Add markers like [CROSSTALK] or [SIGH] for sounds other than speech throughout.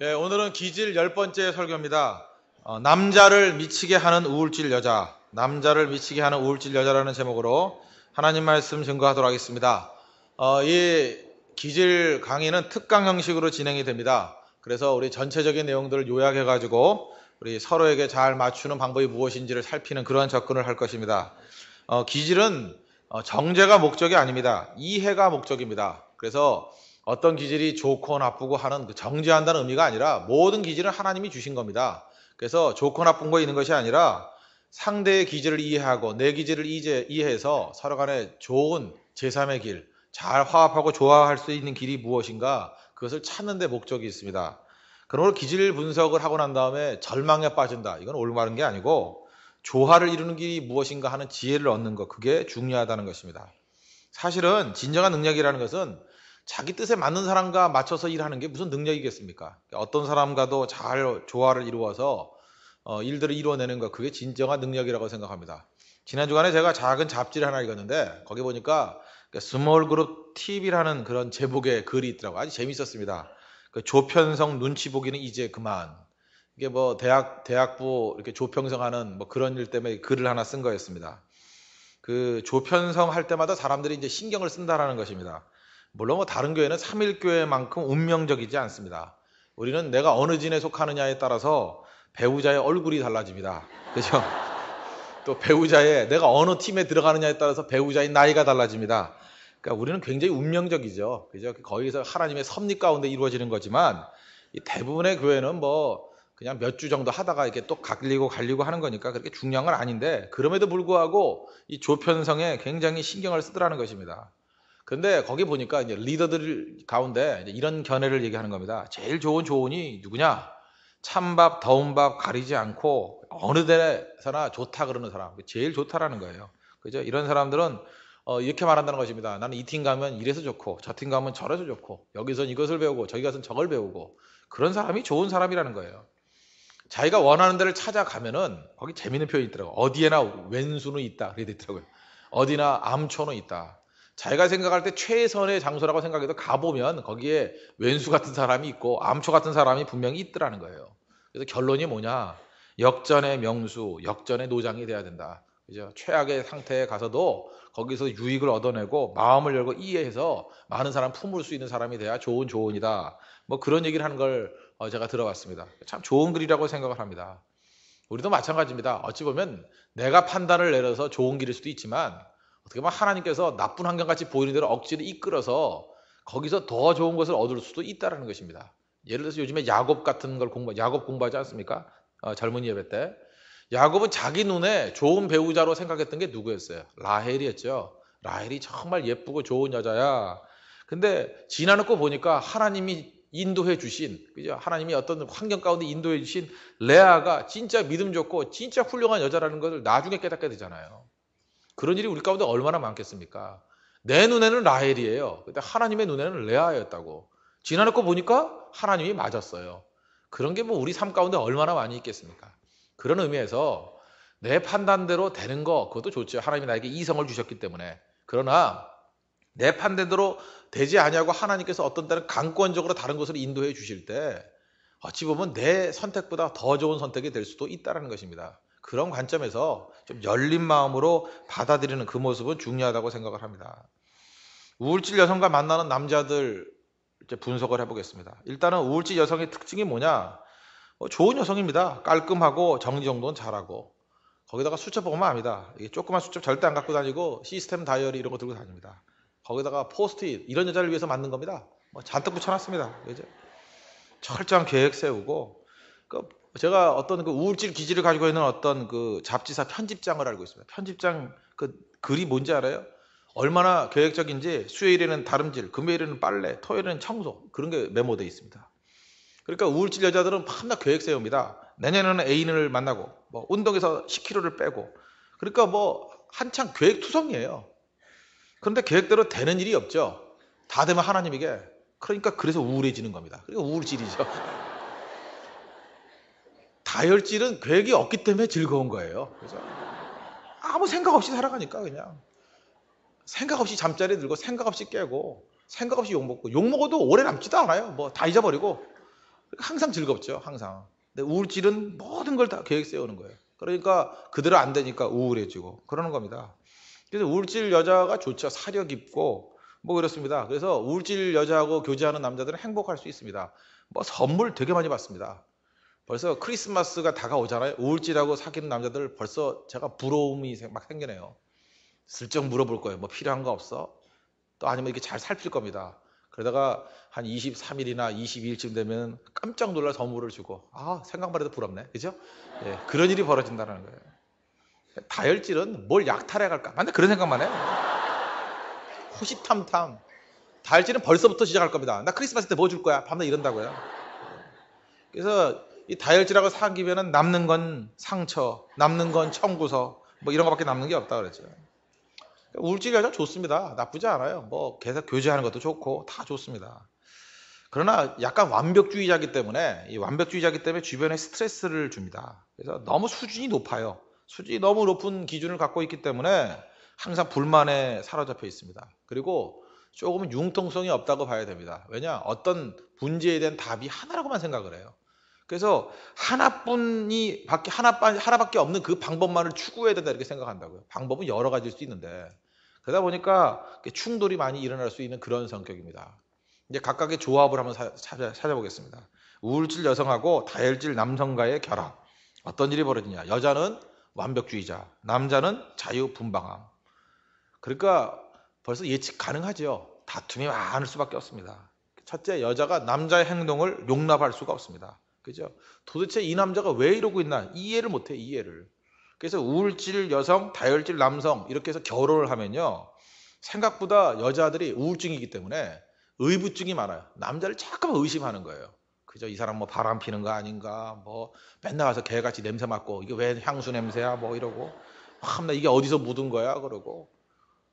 예, 오늘은 기질 열 번째 설교입니다. 어, 남자를 미치게 하는 우울질 여자, 남자를 미치게 하는 우울질 여자라는 제목으로 하나님 말씀 증거하도록 하겠습니다. 어, 이 기질 강의는 특강 형식으로 진행이 됩니다. 그래서 우리 전체적인 내용들을 요약해 가지고 우리 서로에게 잘 맞추는 방법이 무엇인지를 살피는 그런 접근을 할 것입니다. 어, 기질은 어, 정제가 목적이 아닙니다. 이해가 목적입니다. 그래서 어떤 기질이 좋고 나쁘고 하는 그 정죄한다는 의미가 아니라 모든 기질을 하나님이 주신 겁니다. 그래서 좋고 나쁜 거 있는 것이 아니라 상대의 기질을 이해하고 내 기질을 이제 이해해서 서로 간에 좋은 제3의 길, 잘 화합하고 조화할 수 있는 길이 무엇인가 그것을 찾는 데 목적이 있습니다. 그러므로 기질 분석을 하고 난 다음에 절망에 빠진다. 이건 올바른 게 아니고 조화를 이루는 길이 무엇인가 하는 지혜를 얻는 것 그게 중요하다는 것입니다. 사실은 진정한 능력이라는 것은 자기 뜻에 맞는 사람과 맞춰서 일하는 게 무슨 능력이겠습니까? 어떤 사람과도 잘 조화를 이루어서 어, 일들을 이루어내는 것 그게 진정한 능력이라고 생각합니다. 지난 주간에 제가 작은 잡지를 하나 읽었는데 거기 보니까 그 스몰 그룹 팁이라는 그런 제목의 글이 있더라고요. 아주 재밌었습니다. 그 조편성 눈치 보기는 이제 그만. 이게 뭐 대학 대학부 이렇게 조평성하는 뭐 그런 일 때문에 글을 하나 쓴 거였습니다. 그 조편성 할 때마다 사람들이 이제 신경을 쓴다라는 것입니다. 물론 뭐 다른 교회는 3일 교회만큼 운명적이지 않습니다. 우리는 내가 어느 진에 속하느냐에 따라서 배우자의 얼굴이 달라집니다. 그죠? [LAUGHS] 또 배우자의 내가 어느 팀에 들어가느냐에 따라서 배우자의 나이가 달라집니다. 그러니까 우리는 굉장히 운명적이죠. 그죠? 거기서 하나님의 섭리 가운데 이루어지는 거지만 대부분의 교회는 뭐 그냥 몇 주 정도 하다가 이렇게 또 갈리고 갈리고 하는 거니까 그렇게 중요한 건 아닌데 그럼에도 불구하고 이 조편성에 굉장히 신경을 쓰더라는 것입니다. 근데 거기 보니까 이제 리더들 가운데 이런 견해를 얘기하는 겁니다. 제일 좋은 조언이 누구냐? 찬밥, 더운 밥 가리지 않고 어느 데서나 좋다 그러는 사람. 제일 좋다라는 거예요. 그죠? 이런 사람들은 어, 이렇게 말한다는 것입니다. 나는 이 팀 가면 이래서 좋고 저 팀 가면 저래서 좋고 여기선 이것을 배우고 저기 가선 저걸 배우고 그런 사람이 좋은 사람이라는 거예요. 자기가 원하는 데를 찾아가면은 거기 재밌는 표현이 있더라고요. 어디에나 왼수는 있다. 그래 야되더라고요 어디나 암초는 있다. 자기가 생각할 때 최선의 장소라고 생각해도 가보면 거기에 왼수 같은 사람이 있고 암초 같은 사람이 분명히 있더라는 거예요. 그래서 결론이 뭐냐? 역전의 명수, 역전의 노장이 돼야 된다. 그죠? 최악의 상태에 가서도 거기서 유익을 얻어내고 마음을 열고 이해해서 많은 사람 품을 수 있는 사람이 돼야 좋은 조언이다. 뭐 그런 얘기를 하는 걸 어, 제가 들어봤습니다. 참 좋은 글이라고 생각을 합니다. 우리도 마찬가지입니다. 어찌 보면 내가 판단을 내려서 좋은 길일 수도 있지만 어떻게 보면 하나님께서 나쁜 환경같이 보이는 대로 억지로 이끌어서 거기서 더 좋은 것을 얻을 수도 있다라는 것입니다. 예를 들어서 요즘에 야곱 같은 걸 공부, 야곱 공부하지 않습니까? 어, 젊은 이 예배 때. 야곱은 자기 눈에 좋은 배우자로 생각했던 게 누구였어요? 라헬이었죠. 라헬이 정말 예쁘고 좋은 여자야. 근데 지나놓고 보니까 하나님이 인도해 주신, 그죠? 하나님이 어떤 환경 가운데 인도해 주신 레아가 진짜 믿음 좋고 진짜 훌륭한 여자라는 것을 나중에 깨닫게 되잖아요. 그런 일이 우리 가운데 얼마나 많겠습니까? 내 눈에는 라헬이에요. 그런데 하나님의 눈에는 레아였다고. 지나놓고 보니까 하나님이 맞았어요. 그런 게 뭐 우리 삶 가운데 얼마나 많이 있겠습니까? 그런 의미에서 내 판단대로 되는 거 그것도 좋죠. 하나님이 나에게 이성을 주셨기 때문에. 그러나 내 판단대로 되지 아니하고 하나님께서 어떤 때는 강권적으로 다른 곳으로 인도해 주실 때 어찌 보면 내 선택보다 더 좋은 선택이 될 수도 있다는 것입니다. 그런 관점에서 좀 열린 마음으로 받아들이는 그 모습은 중요하다고 생각을 합니다. 우울질 여성과 만나는 남자들 이제 분석을 해보겠습니다. 일단은 우울질 여성의 특징이 뭐냐? 어, 좋은 여성입니다. 깔끔하고 정리정돈 잘하고 거기다가 수첩 보면 압니다. 이게 조그만 수첩 절대 안 갖고 다니고 시스템 다이어리 이런 거 들고 다닙니다. 거기다가 포스트잇 이런 여자를 위해서 만든 겁니다. 뭐 잔뜩 붙여놨습니다. 이제 철저한 계획 세우고 그 제가 어떤 그 우울질 기질을 가지고 있는 어떤 그 잡지사 편집장을 알고 있습니다. 편집장 그 글이 뭔지 알아요? 얼마나 계획적인지 수요일에는 다름질, 금요일에는 빨래, 토요일에는 청소 그런 게 메모돼 있습니다. 그러니까 우울질 여자들은 밤낮 계획 세웁니다. 내년에는 애인을 만나고 뭐 운동에서 10kg를 빼고 그러니까 뭐 한창 계획 투성이에요. 그런데 계획대로 되는 일이 없죠. 다 되면 하나님에게 그러니까 그래서 우울해지는 겁니다. 그러니까 우울질이죠. [LAUGHS] 다혈질은 계획이 없기 때문에 즐거운 거예요. 그죠? 아무 생각 없이 살아가니까 그냥 생각 없이 잠자리 들고 생각 없이 깨고 생각 없이 욕 먹고 욕 먹어도 오래 남지도 않아요. 뭐 다 잊어버리고 항상 즐겁죠. 항상. 근데 우울질은 모든 걸 다 계획 세우는 거예요. 그러니까 그대로 안 되니까 우울해지고 그러는 겁니다. 그래서 우울질 여자가 좋죠. 사려 깊고 뭐 그렇습니다. 그래서 우울질 여자하고 교제하는 남자들은 행복할 수 있습니다. 뭐 선물 되게 많이 받습니다. 벌써 크리스마스가 다가오잖아요. 우울지라고 사귀는 남자들 벌써 제가 부러움이 막생겨네요 슬쩍 물어볼 거예요. 뭐 필요한 거 없어? 또 아니면 이렇게 잘 살필 겁니다. 그러다가 한 23일이나 22일쯤 되면 깜짝 놀랄 선물을 주고 아 생각만 해도 부럽네 그죠? 예, 그런 일이 벌어진다는 거예요 다혈질은 뭘 약탈해 갈까 만나 그런 생각만 해 호시탐탐 다혈질은 벌써부터 시작할 겁니다 나 크리스마스 때 뭐 줄 거야 밤에 이런다고요 그래서 이 다혈질하고 사귀면은 남는 건 상처, 남는 건 청구서, 뭐 이런 거밖에 남는 게 없다 그랬죠. 우울증 여전 좋습니다. 나쁘지 않아요. 뭐 계속 교제하는 것도 좋고 다 좋습니다. 그러나 약간 완벽주의자기 때문에 이 완벽주의자기 때문에 주변에 스트레스를 줍니다. 그래서 너무 수준이 높아요. 수준이 너무 높은 기준을 갖고 있기 때문에 항상 불만에 사로잡혀 있습니다. 그리고 조금은 융통성이 없다고 봐야 됩니다. 왜냐 어떤 문제에 대한 답이 하나라고만 생각을 해요. 그래서 하나뿐이 밖에 하나 하나밖에 없는 그 방법만을 추구해야 된다 이렇게 생각한다고요. 방법은 여러 가지일 수 있는데 그러다 보니까 충돌이 많이 일어날 수 있는 그런 성격입니다. 이제 각각의 조합을 한번 사, 찾아, 찾아보겠습니다. 우울질 여성하고 다혈질 남성과의 결합. 어떤 일이 벌어지냐? 여자는 완벽주의자, 남자는 자유분방함. 그러니까 벌써 예측 가능하지요. 다툼이 많을 수밖에 없습니다. 첫째, 여자가 남자의 행동을 용납할 수가 없습니다. 그죠? 도대체 이 남자가 왜 이러고 있나 이해를 못해 이해를. 그래서 우울질 여성, 다혈질 남성 이렇게 해서 결혼을 하면요 생각보다 여자들이 우울증이기 때문에 의부증이 많아요. 남자를 자꾸 의심하는 거예요. 그죠? 이 사람 뭐 바람 피는 거 아닌가? 뭐 맨날 와서 개같이 냄새 맡고 이게 왜 향수 냄새야? 뭐 이러고 참나 아, 이게 어디서 묻은 거야? 그러고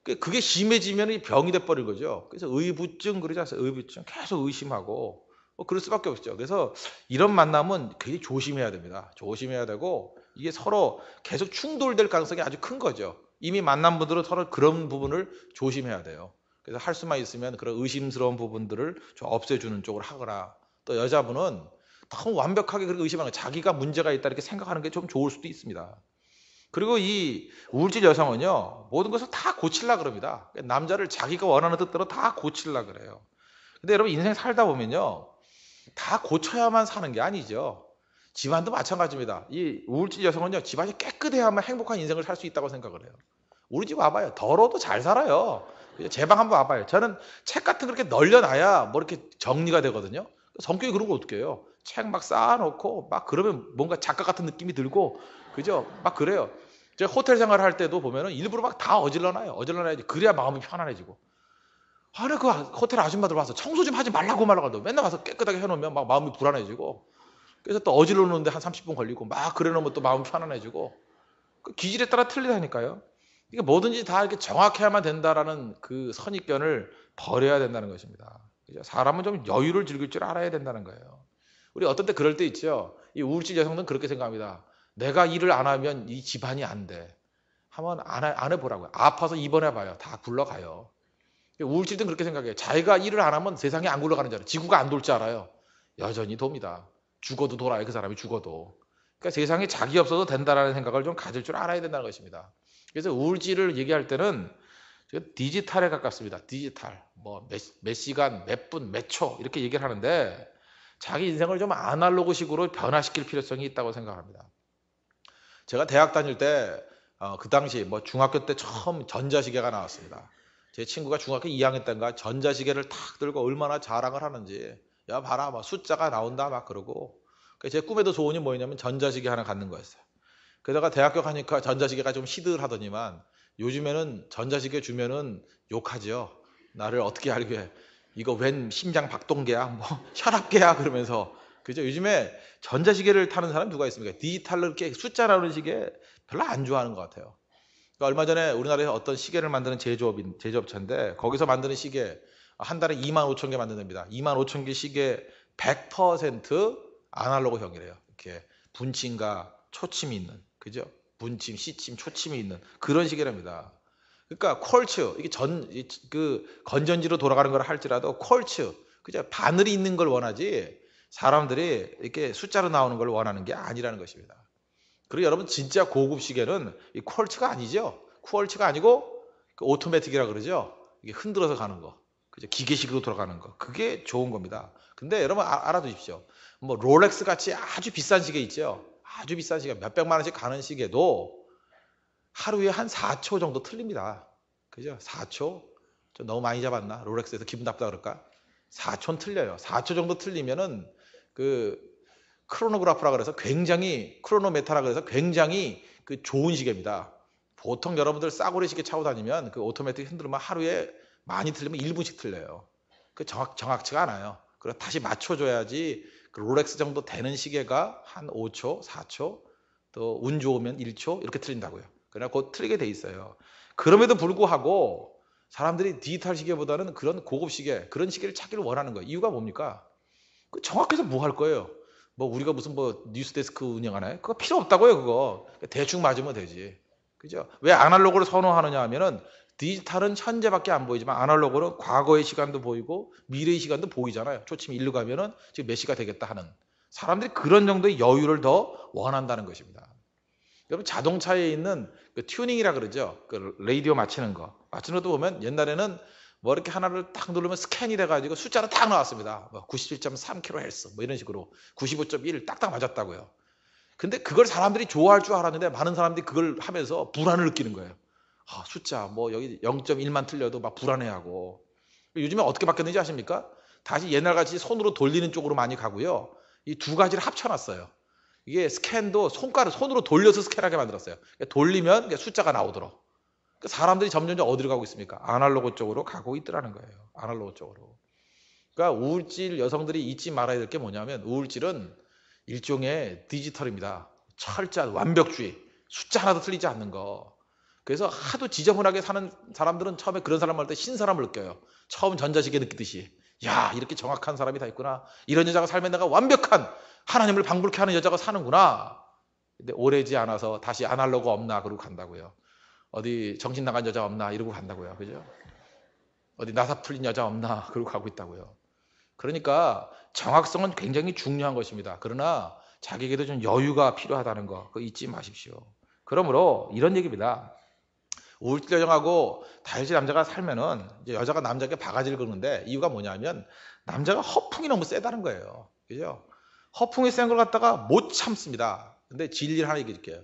그, 그게 심해지면 병이 돼버린 거죠. 그래서 의부증 그러지 않습니까? 의부증 계속 의심하고 뭐 그럴 수밖에 없죠. 그래서 이런 만남은 굉장히 조심해야 됩니다. 조심해야 되고 이게 서로 계속 충돌될 가능성이 아주 큰 거죠. 이미 만난 분들은 서로 그런 부분을 조심해야 돼요. 그래서 할 수만 있으면 그런 의심스러운 부분들을 좀 없애주는 쪽으로 하거나 또 여자분은 너무 완벽하게 그렇게 의심하는 자기가 문제가 있다 이렇게 생각하는 게 좀 좋을 수도 있습니다. 그리고 이 우울질 여성은요 모든 것을 다 고칠라 그럽니다. 남자를 자기가 원하는 뜻대로 다 고칠라 그래요. 근데 여러분 인생 살다 보면요 다 고쳐야만 사는 게 아니죠. 집안도 마찬가지입니다. 이 우울증 여성은요, 집안이 깨끗해야만 행복한 인생을 살 수 있다고 생각을 해요. 우리 집 와봐요. 더러도 워잘 살아요. 제 방 한번 와봐요. 저는 책 같은 그렇게 널려놔야 뭐 이렇게 정리가 되거든요. 성격이 그런 거 어떻게 해요? 책 막 쌓아놓고 막 그러면 뭔가 작가 같은 느낌이 들고 그죠? 막 그래요. 제가 호텔 생활할 때도 보면은 일부러 막 다 어질러놔요. 어질러놔야지. 그래야 마음이 편안해지고. 아래 그 호텔 아줌마들 와서 청소 좀 하지 말라고 말라고너 맨날 와서 깨끗하게 해놓으면 막 마음이 불안해지고 그래서 또 어지러우는데 한 30분 걸리고 막 그래놓으면 또 마음 편안해지고 그 기질에 따라 틀리다니까요. 이게 뭐든지 다 이렇게 정확해야만 된다라는 그 선입견을 버려야 된다는 것입니다. 사람은 좀 여유를 즐길 줄 알아야 된다는 거예요. 우리 어떤 때 그럴 때 있죠. 이 우울증 여성들은 그렇게 생각합니다. 내가 일을 안 하면 이 집안이 안 돼. 한번 안, 안 해보라고요. 아파서 입원해봐요. 다 굴러가요. 우울증은 그렇게 생각해요. 자기가 일을 안 하면 세상이 안 굴러가는 줄 알아요. 지구가 안 돌 줄 알아요. 여전히 돕니다. 죽어도 돌아요. 그 사람이 죽어도. 그러니까 세상에 자기 없어도 된다라는 생각을 좀 가질 줄 알아야 된다는 것입니다. 그래서 우울증을 얘기할 때는 디지털에 가깝습니다. 디지털. 뭐, 몇, 몇 시간, 몇 분, 몇 초, 이렇게 얘기를 하는데, 자기 인생을 좀 아날로그 식으로 변화시킬 필요성이 있다고 생각합니다. 제가 대학 다닐 때, 어, 그 당시, 뭐, 중학교 때 처음 전자시계가 나왔습니다. 제 친구가 중학교 2학년 때인가 전자시계를 탁 들고 얼마나 자랑을 하는지 야 봐라 막 숫자가 나온다 막 그러고 그러니까 제 꿈에도 소원이 뭐였냐면 전자시계 하나 갖는 거였어요. 그러다가 대학교 가니까 전자시계가 좀 시들하더니만 요즘에는 전자시계 주면은 욕하지요. 나를 어떻게 알게 해. 이거 웬 심장 박동계야 뭐 [LAUGHS] 혈압계야 그러면서 그죠? 요즘에 전자시계를 타는 사람 누가 있습니까? 디지털로 이렇게 숫자 라는 시계 별로 안 좋아하는 것 같아요. 그러니까 얼마 전에 우리나라에서 어떤 시계를 만드는 제조업인 제조업체인데 거기서 만드는 시계 한 달에 2만 5천 개 만든답니다. 2만 5천 개 시계 100% 아날로그형이래요. 이렇게 분침과 초침이 있는 그죠? 분침, 시침, 초침이 있는 그런 시계랍니다. 그러니까 콜츠 이게 전그 건전지로 돌아가는 걸 할지라도 콜츠 그죠? 바늘이 있는 걸 원하지 사람들이 이렇게 숫자로 나오는 걸 원하는 게 아니라는 것입니다. 그리고 여러분 진짜 고급 시계는 이 퀄츠가 아니죠. 퀄츠가 아니고 그 오토매틱이라 그러죠. 이게 흔들어서 가는 거. 그죠? 기계식으로 돌아가는 거. 그게 좋은 겁니다. 근데 여러분 아, 알아두십시오. 뭐 롤렉스 같이 아주 비싼 시계 있죠. 아주 비싼 시계 몇 백만 원씩 가는 시계도 하루에 한 4초 정도 틀립니다. 그죠? 4초. 좀 너무 많이 잡았나? 롤렉스에서 기분 나쁘다 그럴까? 4초 틀려요. 4초 정도 틀리면은 그 크로노그라프라 그래서 굉장히 크로노메타라 그래서 굉장히 그 좋은 시계입니다. 보통 여러분들 싸구려 시계 차고 다니면 그 오토매틱 흔들면 하루에 많이 틀리면 1분씩 틀려요. 그 정확 정확치가 않아요. 그래서 다시 맞춰줘야지 그 롤렉스 정도 되는 시계가 한 5초, 4초 또 운 좋으면 1초 이렇게 틀린다고요. 그러나 곧 틀리게 돼 있어요. 그럼에도 불구하고 사람들이 디지털 시계보다는 그런 고급 시계, 그런 시계를 찾기를 원하는 거예요. 이유가 뭡니까? 그 정확해서 뭐 할 거예요? 뭐 우리가 무슨 뭐 뉴스데스크 운영하나요? 그거 필요 없다고요, 그거. 대충 맞으면 되지. 그죠? 왜 아날로그를 선호하느냐 하면은 디지털은 현재밖에 안 보이지만 아날로그는 과거의 시간도 보이고 미래의 시간도 보이잖아요. 초침이 일로 가면은 지금 몇 시가 되겠다 하는 사람들이 그런 정도의 여유를 더 원한다는 것입니다. 여러분 자동차에 있는 그 튜닝이라 그러죠. 그 레이디오 맞추는 거. 맞추는 것도 보면 옛날에는 뭐 이렇게 하나를 딱 누르면 스캔이 돼가지고 숫자는 딱 나왔습니다. 97.3kHz 뭐, 뭐 이런 식으로 95.1 딱딱 맞았다고요. 근데 그걸 사람들이 좋아할 줄 알았는데 많은 사람들이 그걸 하면서 불안을 느끼는 거예요. 아, 숫자 뭐 여기 0.1만 틀려도 막 불안해하고 요즘에 어떻게 바뀌었는지 아십니까? 다시 옛날같이 손으로 돌리는 쪽으로 많이 가고요. 이 두 가지를 합쳐놨어요. 이게 스캔도 손가락 손으로 돌려서 스캔하게 만들었어요. 그러니까 돌리면 숫자가 나오도록. 그 사람들이 점점 어디로 가고 있습니까? 아날로그 쪽으로 가고 있더라는 거예요. 아날로그 쪽으로. 그러니까 우울질 여성들이 잊지 말아야 될 게 뭐냐면 우울질은 일종의 디지털입니다. 철저한 완벽주의. 숫자 하나도 틀리지 않는 거. 그래서 하도 지저분하게 사는 사람들은 처음에 그런 사람 할때 신사람을 느껴요. 처음 전자식에 느끼듯이. 야, 이렇게 정확한 사람이 다 있구나. 이런 여자가 살면 내가 완벽한 하나님을 방불케 하는 여자가 사는구나. 근데 오래지 않아서 다시 아날로그 없나 그러고 간다고요. 어디 정신 나간 여자 없나 이러고 간다고요. 그죠? 어디 나사 풀린 여자 없나 [LAUGHS] 그러고 가고 있다고요. 그러니까 정확성은 굉장히 중요한 것입니다. 그러나 자기에게도 좀 여유가 필요하다는 거 그거 잊지 마십시오. 그러므로 이런 얘기입니다. 우울증 여정하고 다혈질 남자가 살면은 여자가 남자에게 바가지를 긁는데 이유가 뭐냐면 남자가 허풍이 너무 세다는 거예요. 그죠? 허풍이 센 걸 갖다가 못 참습니다. 근데 진리를 하나 얘기해 줄게요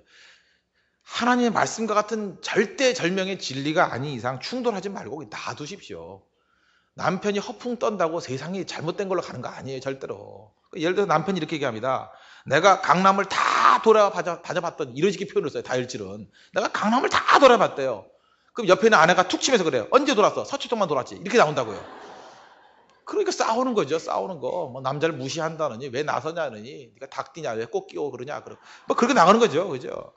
하나님의 말씀과 같은 절대절명의 진리가 아닌 이상 충돌하지 말고 놔두십시오. 남편이 허풍 떤다고 세상이 잘못된 걸로 가는 거 아니에요, 절대로. 그 예를 들어 서 남편이 이렇게 얘기합니다. 내가 강남을 다 돌아다녀봤던 이런 식의 표현을 써요, 다혈질은. 내가 강남을 다 돌아봤대요. 그럼 옆에 있는 아내가 툭 치면서 그래요. 언제 돌았어? 서초동만 돌았지. 이렇게 나온다고요. 그러니까 싸우는 거죠. 싸우는 거. 뭐 남자를 무시한다느니 왜 나서냐느니 니가 닭띠냐 왜꼭 끼워 그러냐 그러. 뭐 그렇게 나가는 거죠. 그죠?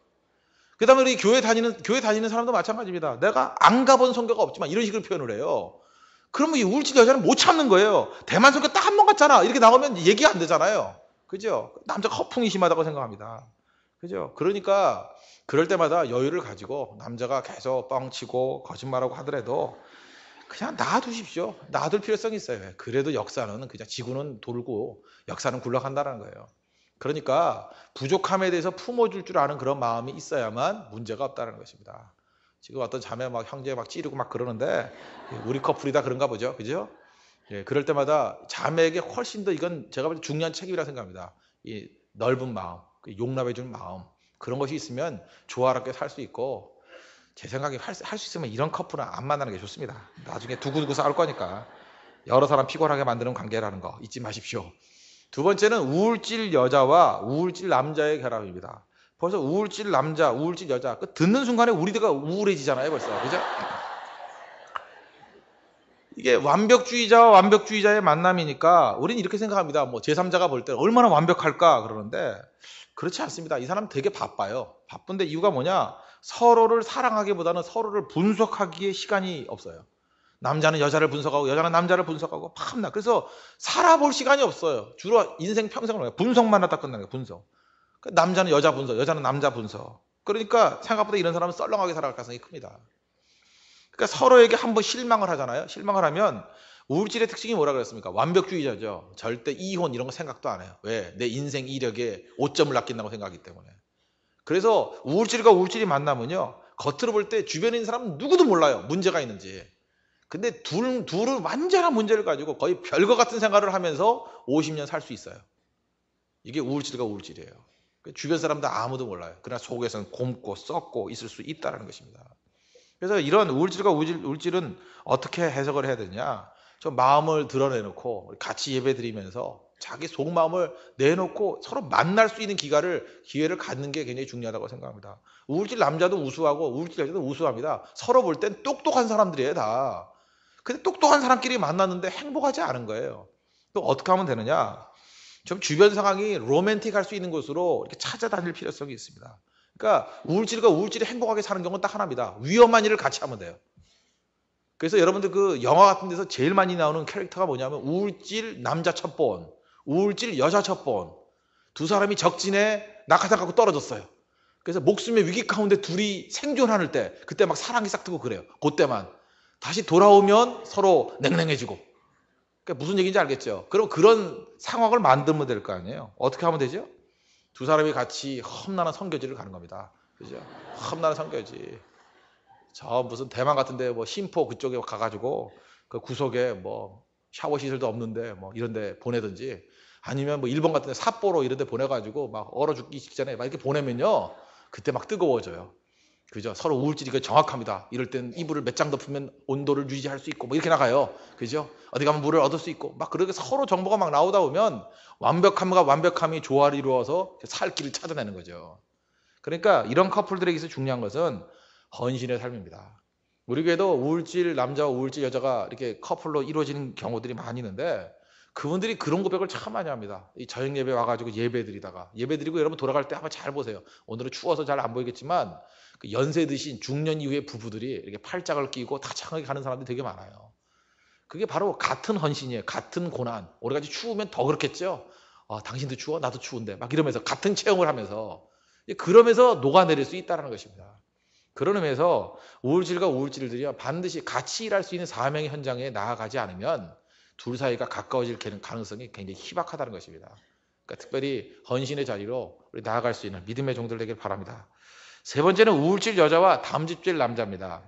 그 다음에 우리 교회 다니는, 교회 다니는 사람도 마찬가지입니다. 내가 안 가본 성교가 없지만 이런 식으로 표현을 해요. 그러면 이 울진 여자는 못 참는 거예요. 대만 성교 딱 한 번 갔잖아. 이렇게 나오면 얘기가 안 되잖아요. 그죠? 남자 허풍이 심하다고 생각합니다. 그죠? 그러니까 그럴 때마다 여유를 가지고 남자가 계속 뻥치고 거짓말하고 하더라도 그냥 놔두십시오. 놔둘 필요성이 있어요. 그래도 역사는 그냥 지구는 돌고 역사는 굴러간다는 거예요. 그러니까 부족함에 대해서 품어줄 줄 아는 그런 마음이 있어야만 문제가 없다는 것입니다. 지금 어떤 자매 막 형제 막 찌르고 막 그러는데 예, 우리 커플이다 그런가 보죠. 그죠? 예, 그럴 때마다 자매에게 훨씬 더 이건 제가 볼 때 중요한 책임이라 생각합니다. 이 넓은 마음, 그 용납해 주는 마음 그런 것이 있으면 조화롭게 살 수 있고 제 생각에 할 수 있으면 이런 커플은 안 만나는 게 좋습니다. 나중에 두고두고 싸울 거니까 여러 사람 피곤하게 만드는 관계라는 거 잊지 마십시오. 두 번째는 우울질 여자와 우울질 남자의 결합입니다. 벌써 우울질 남자, 우울질 여자. 그 듣는 순간에 우리들과 우울해지잖아요, 벌써. 그죠? 이게 완벽주의자와 완벽주의자의 만남이니까 우리는 이렇게 생각합니다. 뭐 제3자가 볼 때 얼마나 완벽할까 그러는데 그렇지 않습니다. 이 사람 되게 바빠요. 바쁜데 이유가 뭐냐? 서로를 사랑하기보다는 서로를 분석하기에 시간이 없어요. 남자는 여자를 분석하고 여자는 남자를 분석하고 팝나 그래서 살아볼 시간이 없어요. 주로 인생 평생을 분석만 하다 끝나는 거예요. 분석. 그 남자는 여자 분석, 여자는 남자 분석. 그러니까 생각보다 이런 사람은 썰렁하게 살아갈 가능성이 큽니다. 그러니까 서로에게 한번 실망을 하잖아요. 실망을 하면 우울질의 특징이 뭐라 그랬습니까? 완벽주의자죠. 절대 이혼 이런 거 생각도 안 해요. 왜? 내 인생 이력에 오점을 아낀다고 생각하기 때문에. 그래서 우울질과 우울질이 만나면요. 겉으로 볼 때 주변에 있는 사람은 누구도 몰라요. 문제가 있는지. 근데 둘, 둘을 완전한 문제를 가지고 거의 별거 같은 생활을 하면서 50년 살 수 있어요. 이게 우울질과 우울질이에요. 그 주변 사람도 아무도 몰라요. 그러나 속에서는 곰고 썩고 있을 수 있다는 것입니다. 그래서 이런 우울질과 우울질, 우울질은 어떻게 해석을 해야 되냐? 저 마음을 드러내놓고 같이 예배드리면서 자기 속마음을 내놓고 서로 만날 수 있는 기가를 기회를 갖는 게 굉장히 중요하다고 생각합니다. 우울질 남자도 우수하고 우울질 여자도 우수합니다. 서로 볼 땐 똑똑한 사람들이에요 다. 근데 똑똑한 사람끼리 만났는데 행복하지 않은 거예요. 또 어떻게 하면 되느냐? 좀 주변 상황이 로맨틱할 수 있는 곳으로 이렇게 찾아다닐 필요성이 있습니다. 그러니까 우울질과 우울질이 행복하게 사는 경우는 딱 하나입니다. 위험한 일을 같이 하면 돼요. 그래서 여러분들 그 영화 같은 데서 제일 많이 나오는 캐릭터가 뭐냐면 우울질 남자 첩보원, 우울질 여자 첩보원. 두 사람이 적진에 낙하산 갖고 떨어졌어요. 그래서 목숨의 위기 가운데 둘이 생존하는 때 그때 막 사랑이 싹 트고 그래요. 그때만. 다시 돌아오면 서로 냉랭해지고. 그러니까 무슨 얘기인지 알겠죠? 그럼 그런 상황을 만들면 될 거 아니에요? 어떻게 하면 되죠? 두 사람이 같이 험난한 성교지를 가는 겁니다. 그죠? 험난한 성교지저 무슨 대만 같은데 뭐 심포 그쪽에 가가지고 그 구석에 뭐 샤워 시설도 없는데 뭐 이런데 보내든지 아니면 뭐 일본 같은데 삿포로 이런데 보내가지고 막 얼어 죽기 직전에 막 이렇게 보내면요 그때 막 뜨거워져요. 그죠? 서로 우울질이 정확합니다. 이럴 땐 이불을 몇 장 덮으면 온도를 유지할 수 있고 뭐 이렇게 나가요. 그죠? 어디 가면 물을 얻을 수 있고 막 그렇게 서로 정보가 막 나오다 보면 완벽함과 완벽함이 조화를 이루어서 살 길을 찾아내는 거죠. 그러니까 이런 커플들에게서 중요한 것은 헌신의 삶입니다. 우리 교회도 우울질 남자와 우울질 여자가 이렇게 커플로 이루어지는 경우들이 많이 있는데 그분들이 그런 고백을 참 많이 합니다. 이 저녁 예배 와가지고 예배 드리다가 예배 드리고 여러분 돌아갈 때 한번 잘 보세요. 오늘은 추워서 잘 안 보이겠지만 그 연세 드신 중년 이후의 부부들이 이렇게 팔짱을 끼고 다창하게 가는 사람들이 되게 많아요. 그게 바로 같은 헌신이에요. 같은 고난. 우리까지 추우면 더 그렇겠죠. 아, 당신도 추워, 나도 추운데 막 이러면서 같은 체험을 하면서 예, 그러면서 녹아내릴 수 있다는 것입니다. 그런 의미에서 우울질과 우울질들이 반드시 같이 일할 수 있는 사명의 현장에 나아가지 않으면 둘 사이가 가까워질 가능성이 굉장히 희박하다는 것입니다. 그러니까 특별히 헌신의 자리로 우리 나아갈 수 있는 믿음의 종들 되길 바랍니다. 세 번째는 우울질 여자와 담집질 남자입니다.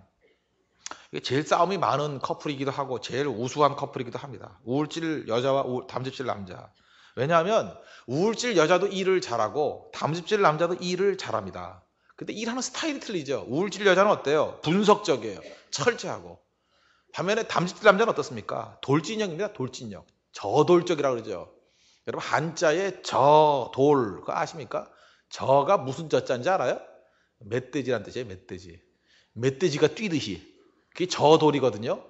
이게 제일 싸움이 많은 커플이기도 하고 제일 우수한 커플이기도 합니다. 우울질 여자와 우울, 담집질 남자. 왜냐하면 우울질 여자도 일을 잘하고 담집질 남자도 일을 잘합니다. 근데 일하는 스타일이 틀리죠. 우울질 여자는 어때요? 분석적이에요. 철저하고 반면에 담집질 남자는 어떻습니까? 돌진형입니다. 돌진형. 저돌적이라고 그러죠. 여러분 한자에 저, 돌 그거 아십니까? 저가 무슨 저자인지 알아요? 멧돼지란 뜻이에요. 멧돼지. 멧돼지가 뛰듯이. 그게 저돌이거든요.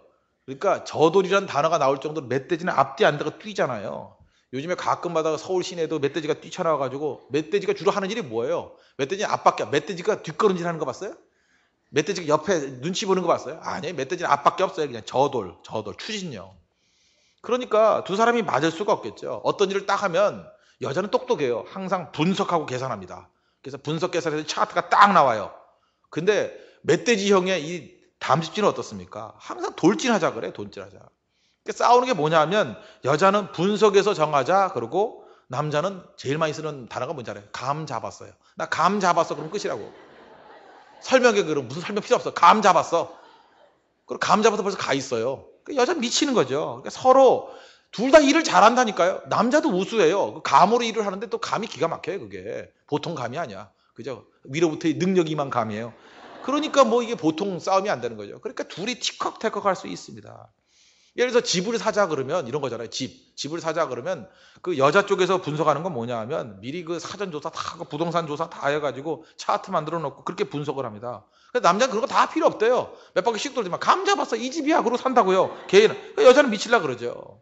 그러니까 저돌이란 단어가 나올 정도로 멧돼지는 앞뒤 안 다가 뛰잖아요. 요즘에 가끔마다 서울 시내도 멧돼지가 뛰쳐나와가지고 멧돼지가 주로 하는 일이 뭐예요? 멧돼지 앞밖에 멧돼지가 뒷걸음질하는 거 봤어요? 멧돼지 옆에 눈치 보는 거 봤어요? 아니에요. 멧돼지는 앞밖에 없어요. 그냥 저돌, 저돌, 추진력. 그러니까 두 사람이 맞을 수가 없겠죠. 어떤 일을 딱 하면 여자는 똑똑해요. 항상 분석하고 계산합니다. 그래서 분석 계산해서 차트가 딱 나와요. 근데 멧돼지 형의 이담집지는 어떻습니까? 항상 돌진하자 그래, 돌진하자. 그러니까 싸우는 게 뭐냐면 하 여자는 분석에서 정하자 그러고 남자는 제일 많이 쓰는 단어가 뭔지 알아요? 감 잡았어요. 나 감 잡았어 그럼 끝이라고. 설명에 그럼 무슨 설명 필요 없어. 감 잡았어. 그리고 감 잡아서 벌써 가 있어요. 그러니 여자 미치는 거죠. 그러니까 서로 둘 다 일을 잘한다니까요. 남자도 우수해요. 그 감으로 일을 하는데 또 감이 기가 막혀요. 그게 보통 감이 아니야. 그죠? 위로부터의 능력이만 감이에요. 그러니까 뭐 이게 보통 싸움이 안 되는 거죠. 그러니까 둘이 티컥태컥 할 수 있습니다. 예를 들어서 집을 사자 그러면 이런 거잖아요. 집. 집을 사자 그러면 그 여자 쪽에서 분석하는 건 뭐냐 하면 미리 그 사전 조사 다 부동산 조사 다 해가지고 차트 만들어 놓고 그렇게 분석을 합니다. 남자는 그런 거 다 필요 없대요. 몇 바퀴씩 돌지만 감자 봤어. 이 집이야. 그러고 산다고요. 개인은. 그 여자는 미칠라 그러죠.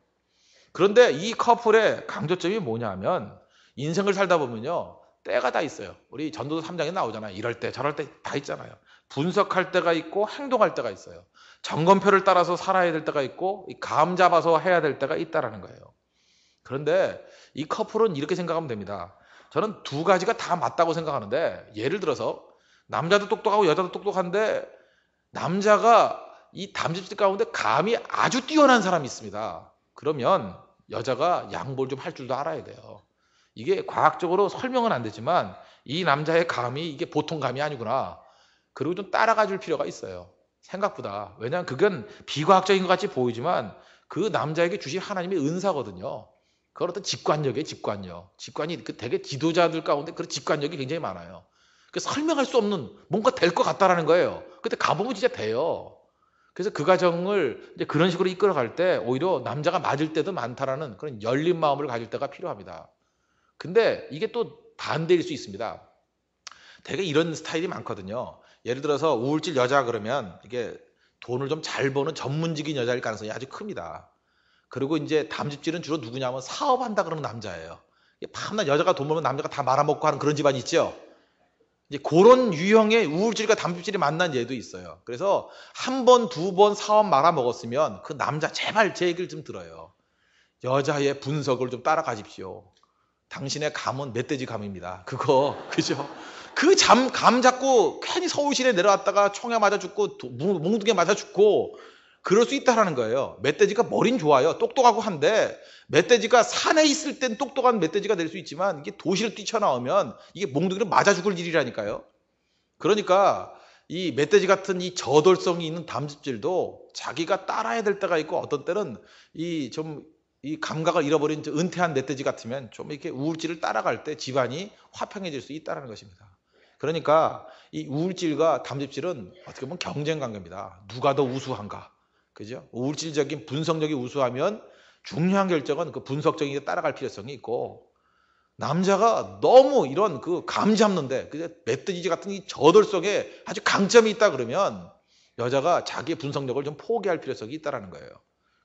그런데 이 커플의 강조점이 뭐냐 하면 인생을 살다 보면요. 때가 다 있어요. 우리 전도서 3장에 나오잖아요. 이럴 때 저럴 때 다 있잖아요. 분석할 때가 있고 행동할 때가 있어요. 점검표를 따라서 살아야 될 때가 있고 감 잡아서 해야 될 때가 있다라는 거예요. 그런데 이 커플은 이렇게 생각하면 됩니다. 저는 두 가지가 다 맞다고 생각하는데 예를 들어서 남자도 똑똑하고 여자도 똑똑한데 남자가 이 담집질 가운데 감이 아주 뛰어난 사람이 있습니다. 그러면 여자가 양보를 좀 할 줄도 알아야 돼요. 이게 과학적으로 설명은 안 되지만 이 남자의 감이 이게 보통 감이 아니구나. 그리고 좀 따라가 줄 필요가 있어요. 생각보다. 왜냐하면 그건 비과학적인 것 같이 보이지만 그 남자에게 주신 하나님의 은사거든요. 그걸 어떤 직관력이에요, 직관력. 직관이 그 되게 지도자들 가운데 그런 직관력이 굉장히 많아요. 그 설명할 수 없는 뭔가 될 것 같다라는 거예요. 근데 가보면 진짜 돼요. 그래서 그 가정을 이제 그런 식으로 이끌어갈 때 오히려 남자가 맞을 때도 많다라는 그런 열린 마음을 가질 때가 필요합니다. 근데 이게 또 반대일 수 있습니다. 되게 이런 스타일이 많거든요. 예를 들어서 우울질 여자 그러면 이게 돈을 좀 잘 버는 전문직인 여자일 가능성이 아주 큽니다. 그리고 이제 담집질은 주로 누구냐면 사업한다 그러는 남자예요. 밤낮 여자가 돈 벌면 남자가 다 말아먹고 하는 그런 집안이 있죠. 이제 그런 유형의 우울질과 담집질이 만난 예도 있어요. 그래서 한 번, 두 번 사업 말아먹었으면 그 남자 제발 제 얘기를 좀 들어요. 여자의 분석을 좀 따라가십시오. 당신의 감은 멧돼지 감입니다. 그거 [LAUGHS] 그죠? 그 잠 감 잡고 괜히 서울시내 내려왔다가 총에 맞아 죽고 몽둥이에 맞아 죽고 그럴 수 있다라는 거예요. 멧돼지가 머린 좋아요. 똑똑하고 한데 멧돼지가 산에 있을 땐 똑똑한 멧돼지가 될 수 있지만 이게 도시를 뛰쳐나오면 이게 몽둥이를 맞아 죽을 일이라니까요. 그러니까 이 멧돼지 같은 이 저돌성이 있는 담즙질도 자기가 따라야 될 때가 있고 어떤 때는 이좀 이 감각을 잃어버린 은퇴한 멧돼지 같으면 좀 이렇게 우울질을 따라갈 때 집안이 화평해질 수 있다는 것입니다. 그러니까 이 우울질과 담즙질은 어떻게 보면 경쟁 관계입니다. 누가 더 우수한가. 그죠? 우울질적인 분석력이 우수하면 중요한 결정은 그 분석적인 게 따라갈 필요성이 있고 남자가 너무 이런 그 감 잡는데 그 멧돼지 같은 이저돌속에 아주 강점이 있다 그러면 여자가 자기의 분석력을 좀 포기할 필요성이 있다라는 거예요.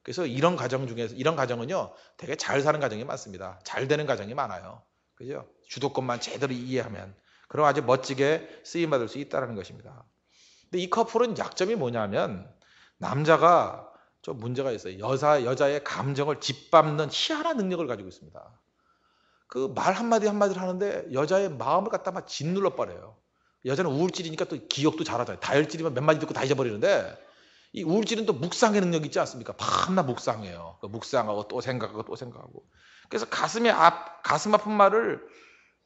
그래서 이런 가정 중에서 이런 가정은요 되게 잘 사는 가정이 많습니다. 잘 되는 가정이 많아요. 그죠? 주도권만 제대로 이해하면 그럼 아주 멋지게 쓰임 받을 수 있다라는 것입니다. 근데 이 커플은 약점이 뭐냐면 남자가 좀 문제가 있어요. 여자 여자의 감정을 짓밟는 희한한 능력을 가지고 있습니다. 그 말 한마디 한마디를 하는데 여자의 마음을 갖다 막 짓눌러 버려요. 여자는 우울질이니까 또 기억도 잘하잖아요. 다혈질이면 몇 마디 듣고 다 잊어버리는데 이 우울질은 또 묵상의 능력이 있지 않습니까? 밤낮 묵상해요. 그 묵상하고 또 생각하고 또 생각하고. 그래서 가슴이 앞, 아, 가슴 아픈 말을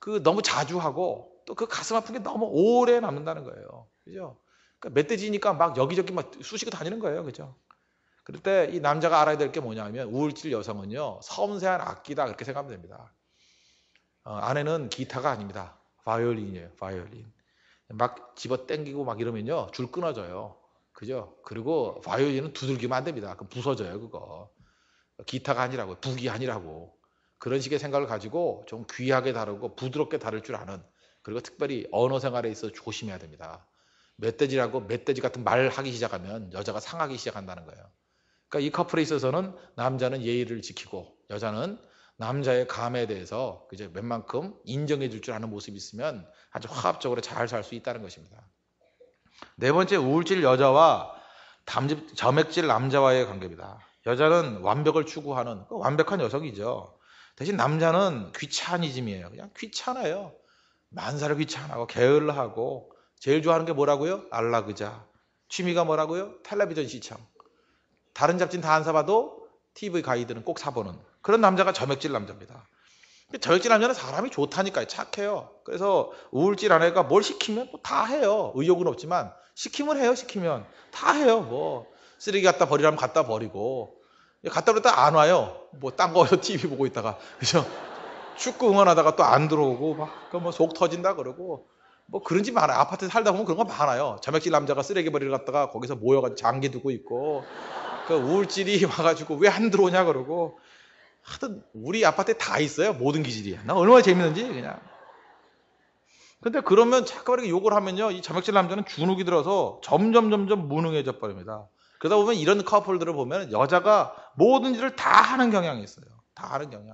그 너무 자주 하고 또 그 가슴 아픈 게 너무 오래 남는다는 거예요. 그죠? 그러니까 멧돼지니까 막 여기저기 막 쑤시고 다니는 거예요. 그죠? 그럴 때 이 남자가 알아야 될 게 뭐냐면 우울질 여성은요, 섬세한 악기다. 그렇게 생각하면 됩니다. 어, 아내는 기타가 아닙니다. 바이올린이에요. 바이올린. 막 집어 땡기고막 이러면요, 줄 끊어져요. 그죠? 그리고 바이올린은 두들기면 안 됩니다. 그 부서져요, 그거. 기타가 아니라고, 북이 아니라고. 그런 식의 생각을 가지고 좀 귀하게 다루고 부드럽게 다룰 줄 아는 그리고 특별히 언어 생활에 있어서 조심해야 됩니다. 멧돼지라고 멧돼지 같은 말 하기 시작하면 여자가 상하기 시작한다는 거예요. 그러니까 이 커플에 있어서는 남자는 예의를 지키고 여자는 남자의 감에 대해서 이제 웬만큼 인정해 줄 줄 아는 모습이 있으면 아주 화합적으로 잘 살 수 있다는 것입니다. 네 번째 우울질 여자와 담즙, 점액질 남자와의 관계입니다. 여자는 완벽을 추구하는 그 완벽한 여성이죠. 대신 남자는 귀차니즘이에요. 그냥 귀찮아요. 만사를 귀찮아하고 게을러하고 제일 좋아하는 게 뭐라고요? 알라그자 취미가 뭐라고요? 텔레비전 시청. 다른 잡지는 다 안 사봐도 TV 가이드는 꼭 사보는 그런 남자가 점액질 남자입니다. 저역질 남자는 사람이 좋다니까요. 착해요. 그래서 우울질 아내가 뭘 시키면 뭐다 해요. 의욕은 없지만 시키면 해요. 시키면 다 해요. 뭐 쓰레기 갖다 버리라면 갖다 버리고 갔다 버렸다 안 와요. 뭐 딴 거요. [LAUGHS] TV 보고 있다가 그죠? 축구 응원하다가 또 안 들어오고 막뭐속 터진다 그러고 뭐 그런 집 많아요. 아파트 살다 보면 그런 거 많아요. 점액질 남자가 쓰레기 버리러 갔다가 거기서 모여가지고 장기 두고 있고 그 우울질이 와가지고 왜 안 들어오냐 그러고 하여튼 우리 아파트에 다 있어요. 모든 기질이. 나 얼마나 재밌는지 그냥. 근데 그러면 자꾸 이렇게 욕을 하면요. 이 점액질 남자는 주눅이 들어서 점점 점점 무능해져 버립니다. 그러다 보면 이런 커플들을 보면 여자가 모든 일을 다 하는 경향이 있어요. 다 하는 경향.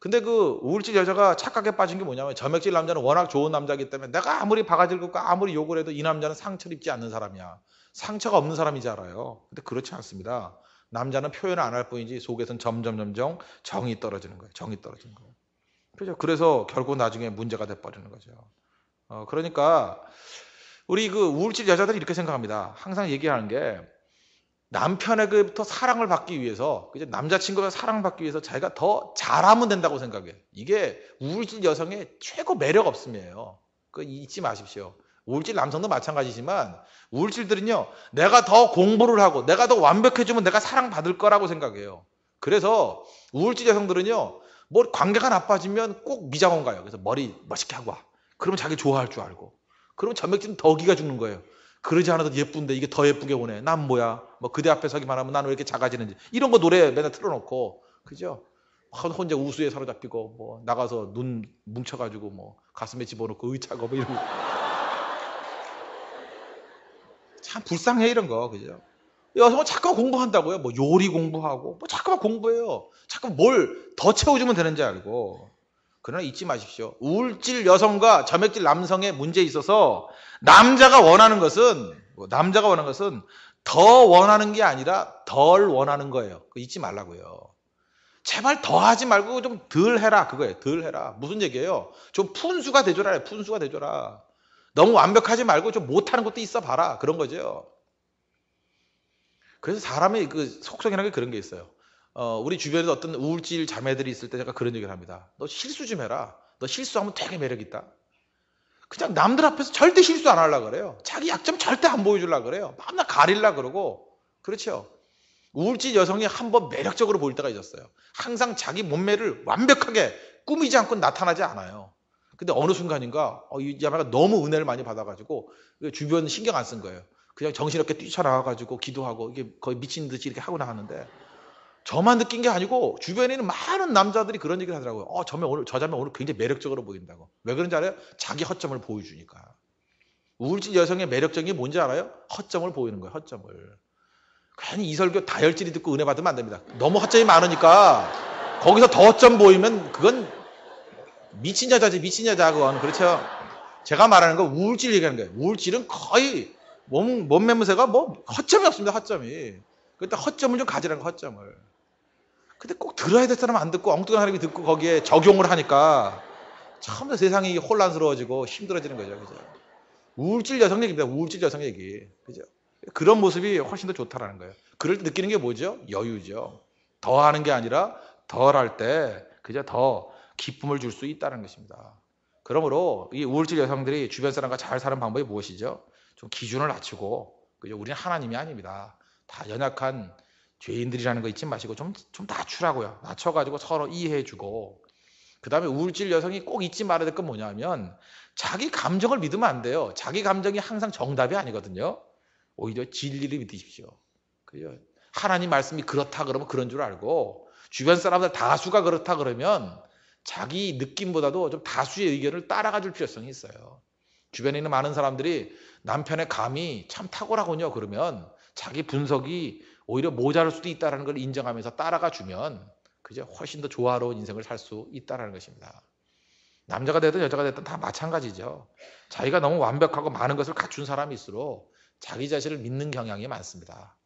근데 그 우울증 여자가 착각에 빠진 게 뭐냐면 점액질 남자는 워낙 좋은 남자기 때문에 내가 아무리 바가지를 긁고 아무리 욕을 해도 이 남자는 상처를 입지 않는 사람이야. 상처가 없는 사람이지 알아요. 근데 그렇지 않습니다. 남자는 표현을 안 할 뿐이지 속에서는 점점 점점 정이 떨어지는 거예요. 정이 떨어지는 거예요. 그죠? 그래서 결국 나중에 문제가 돼 버리는 거죠. 어, 그러니까 우리 그우울증 여자들이 이렇게 생각합니다. 항상 얘기하는 게 남편에게부터 사랑을 받기 위해서 이제 남자친구가 사랑받기 위해서 자기가 더 잘하면 된다고 생각해. 요 이게 우울증 여성의 최고 매력 없음이에요. 그 잊지 마십시오. 우울질 남성도 마찬가지지만 우울질들은요 내가 더 공부를 하고 내가 더 완벽해지면 내가 사랑받을 거라고 생각해요. 그래서 우울질 여성들은요 뭐 관계가 나빠지면 꼭 미장원 가요. 그래서 머리 멋있게 하고 와. 그러면 자기 좋아할 줄 알고. 그러면 점액진 더기가 죽는 거예요. 그러지 않아도 예쁜데 이게 더 예쁘게 오네. 난 뭐야? 뭐 그대 앞에 서기만 하면 나는 왜 이렇게 작아지는지 이런 거 노래 맨날 틀어놓고 그죠? 혼자 우수에 사로잡히고 뭐 나가서 눈 뭉쳐가지고 뭐 가슴에 집어넣고 의차고 뭐 이러고. 참 불쌍해 이런 거 그죠? 여성은 뭐 자꾸 공부한다고요. 뭐 요리 공부하고 뭐 자꾸만 공부해요. 자꾸 뭘 더 채워주면 되는지 알고. 그러나 잊지 마십시오. 우울질 여성과 점액질 남성의 문제에 있어서 남자가 원하는 것은 뭐 남자가 원하는 것은 더 원하는 게 아니라 덜 원하는 거예요. 잊지 말라고요. 제발 더 하지 말고 좀 덜 해라 그거예요. 덜 해라. 무슨 얘기예요? 좀 푼수가 되줘라. 푼수가 되줘라. 너무 완벽하지 말고 좀 못하는 것도 있어 봐라. 그런 거죠. 그래서 사람의 그 속성이라는 게 그런 게 있어요. 어, 우리 주변에서 어떤 우울질 자매들이 있을 때 제가 그런 얘기를 합니다. 너 실수 좀 해라. 너 실수하면 되게 매력있다. 그냥 남들 앞에서 절대 실수 안 하려고 그래요. 자기 약점 절대 안 보여주려고 그래요. 맨날 가릴라 그러고. 그렇죠. 우울지 여성이 한번 매력적으로 보일 때가 있었어요. 항상 자기 몸매를 완벽하게 꾸미지 않고 나타나지 않아요. 근데 어느 순간인가 어, 이 자매가 너무 은혜를 많이 받아가지고 그 주변 신경 안 쓴 거예요. 그냥 정신없게 뛰쳐나와가지고 기도하고 이게 거의 미친 듯이 이렇게 하고 나가는데 저만 느낀 게 아니고 주변에 있는 많은 남자들이 그런 얘기를 하더라고요. 어, 저매 오늘 저 자매 오늘 굉장히 매력적으로 보인다고. 왜 그런지 알아요? 자기 허점을 보여주니까. 우울증 여성의 매력적인 게 뭔지 알아요? 허점을 보이는 거예요. 허점을. 괜히 이설교 다혈질이 듣고 은혜 받으면 안 됩니다. 너무 허점이 많으니까 거기서 더 허점 보이면 그건 미친 여자지 미친 여자 그건 그렇죠. 제가 말하는 건 우울질 얘기하는 거예요. 우울질은 거의 몸, 몸매무새가 뭐 허점이 없습니다. 허점이. 그때 허점을 좀 가지라는 거 허점을. 근데 꼭 들어야 될사람안 듣고 엉뚱한 사람이 듣고 거기에 적용을 하니까 참더 세상이 혼란스러워지고 힘들어지는 거죠. 그죠? 우울질 여성 얘기입니다. 우울질 여성 얘기. 그죠? 그런 모습이 훨씬 더 좋다라는 거예요. 그럴 때 느끼는 게 뭐죠? 여유죠. 더 하는 게 아니라 덜 할 때, 그저 더 기쁨을 줄 수 있다는 것입니다. 그러므로 이 우울질 여성들이 주변 사람과 잘 사는 방법이 무엇이죠? 좀 기준을 낮추고 그죠? 우리는 하나님이 아닙니다. 다 연약한 죄인들이라는 거 잊지 마시고 좀좀 낮추라고요. 낮춰가지고 서로 이해해주고 그 다음에 우울질 여성이 꼭 잊지 말아야 될 건 뭐냐면 자기 감정을 믿으면 안 돼요. 자기 감정이 항상 정답이 아니거든요. 오히려 진리를 믿으십시오. 그죠? 하나님 말씀이 그렇다 그러면 그런 줄 알고 주변 사람들 다수가 그렇다 그러면 자기 느낌보다도 좀 다수의 의견을 따라가 줄 필요성이 있어요. 주변에 있는 많은 사람들이 남편의 감이 참 탁월하군요. 그러면 자기 분석이 오히려 모자랄 수도 있다라는 걸 인정하면서 따라가 주면 그죠? 훨씬 더 조화로운 인생을 살 수있다는 것입니다. 남자가 되든 여자가 되든 다 마찬가지죠. 자기가 너무 완벽하고 많은 것을 갖춘 사람일수록 자기 자신을 믿는 경향이 많습니다.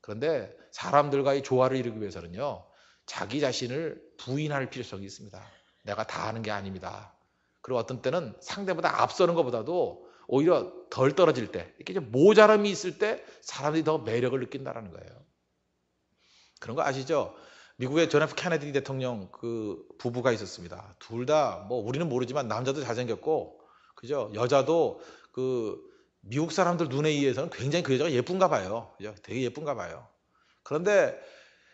그런데 사람들과의 조화를 이루기 위해서는요, 자기 자신을 부인할 필요성이 있습니다. 내가 다 하는 게 아닙니다. 그리고 어떤 때는 상대보다 앞서는 것보다도 오히려 덜 떨어질 때, 이렇게 좀 모자람이 있을 때 사람들이 더 매력을 느낀다라는 거예요. 그런 거 아시죠? 미국의 존 F 케네디 대통령 그 부부가 있었습니다. 둘 다 뭐 우리는 모르지만 남자도 잘생겼고 그죠? 여자도 그 미국 사람들 눈에 의해서는 굉장히 그 여자가 예쁜가 봐요. 그죠? 되게 예쁜가 봐요. 그런데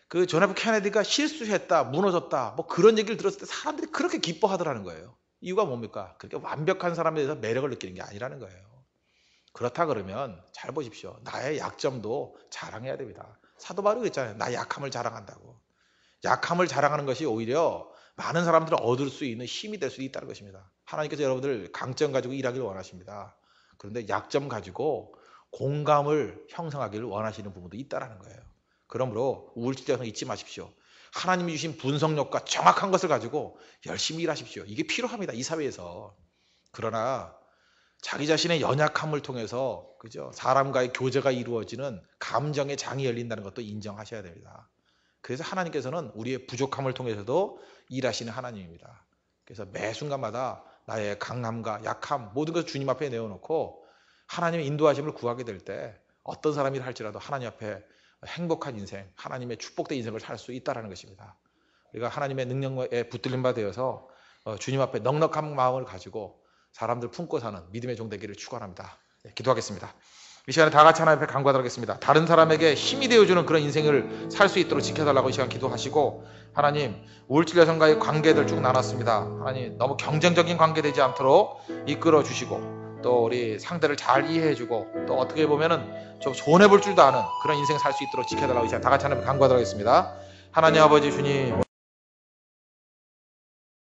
그 전화부 케네디가 실수했다, 무너졌다, 뭐 그런 얘기를 들었을 때 사람들이 그렇게 기뻐하더라는 거예요. 이유가 뭡니까? 그렇게 완벽한 사람에 대해서 매력을 느끼는 게 아니라는 거예요. 그렇다 그러면 잘 보십시오. 나의 약점도 자랑해야 됩니다. 사도 바울이 그잖아요나 약함을 자랑한다고. 약함을 자랑하는 것이 오히려 많은 사람들을 얻을 수 있는 힘이 될 수 있다는 것입니다. 하나님께서 여러분들 강점 가지고 일하기를 원하십니다. 그런데 약점 가지고 공감을 형성하기를 원하시는 부분도 있다라는 거예요. 그러므로 우울증 잊지 마십시오. 하나님이 주신 분석력과 정확한 것을 가지고 열심히 일하십시오. 이게 필요합니다. 이 사회에서. 그러나 자기 자신의 연약함을 통해서 그죠? 사람과의 교제가 이루어지는 감정의 장이 열린다는 것도 인정하셔야 됩니다. 그래서 하나님께서는 우리의 부족함을 통해서도 일하시는 하나님입니다. 그래서 매 순간마다 나의 강함과 약함 모든 것을 주님 앞에 내어놓고 하나님의 인도하심을 구하게 될 때 어떤 사람이라 할지라도 하나님 앞에 행복한 인생, 하나님의 축복된 인생을 살 수 있다라는 것입니다. 우리가 하나님의 능력에 붙들린 바 되어서 어, 주님 앞에 넉넉한 마음을 가지고 사람들 품고 사는 믿음의 종 되기를 축원합니다. 예, 기도하겠습니다. 이 시간에 다 같이 하나옆에 간구하도록겠습니다 하 다른 사람에게 힘이 되어주는 그런 인생을 살 수 있도록 지켜달라고 이 시간 기도하시고 하나님 우울질 여성과의 관계들 쭉 나눴습니다. 하나님 너무 경쟁적인 관계 되지 않도록 이끌어 주시고 또 우리 상대를 잘 이해해주고 또 어떻게 보면은 좀 손해 볼 줄도 아는 그런 인생 살 수 있도록 지켜달라고 이제 다 같이 하나님 간구하도록 하겠습니다. 하나님 아버지 주님.